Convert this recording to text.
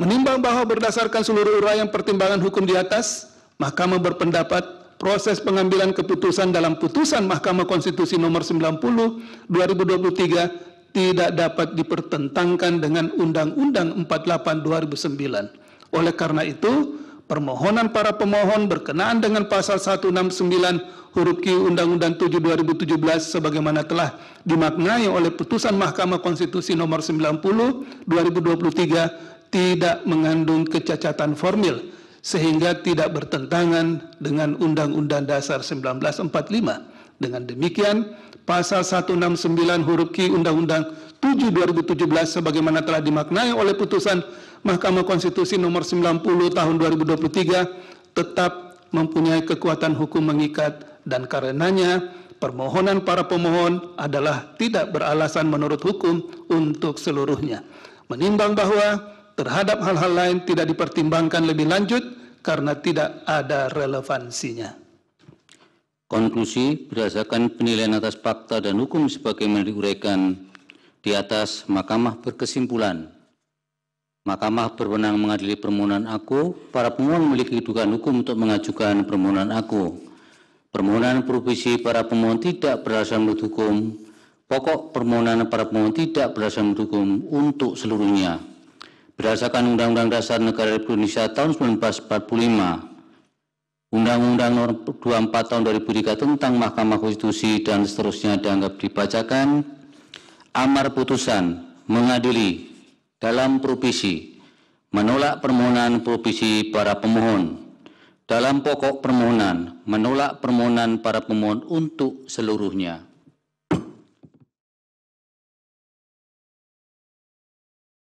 Menimbang bahwa berdasarkan seluruh uraian pertimbangan hukum di atas, Mahkamah berpendapat proses pengambilan keputusan dalam putusan Mahkamah Konstitusi nomor 90 2023 tidak dapat dipertentangkan dengan Undang-Undang 48 2009. Oleh karena itu, permohonan para pemohon berkenaan dengan pasal 169 huruf Q Undang-Undang 7 2017 sebagaimana telah dimaknai oleh putusan Mahkamah Konstitusi nomor 90 2023 tidak mengandung kecacatan formil sehingga tidak bertentangan dengan Undang-Undang Dasar 1945. Dengan demikian, pasal 169 huruf Q Undang-Undang 7 2017 sebagaimana telah dimaknai oleh putusan Mahkamah Konstitusi nomor 90 tahun 2023 tetap mempunyai kekuatan hukum mengikat dan karenanya permohonan para pemohon adalah tidak beralasan menurut hukum untuk seluruhnya. Menimbang bahwa terhadap hal-hal lain tidak dipertimbangkan lebih lanjut karena tidak ada relevansinya. Konklusi berdasarkan penilaian atas fakta dan hukum sebagaimana diuraikan di atas, Mahkamah berkesimpulan. Mahkamah berwenang mengadili permohonan aku, para pemohon memiliki dugaan hukum untuk mengajukan permohonan aku. Permohonan provisi para pemohon tidak berdasar menurut hukum, pokok permohonan para pemohon tidak berdasar menurut hukum untuk seluruhnya berdasarkan Undang-Undang Dasar Negara Republik Indonesia tahun 1945, Undang-Undang Nomor 24 tahun 2003 tentang Mahkamah Konstitusi dan seterusnya dianggap dibacakan. Amar putusan mengadili dalam provisi menolak permohonan provisi para pemohon dalam pokok permohonan menolak permohonan para pemohon untuk seluruhnya.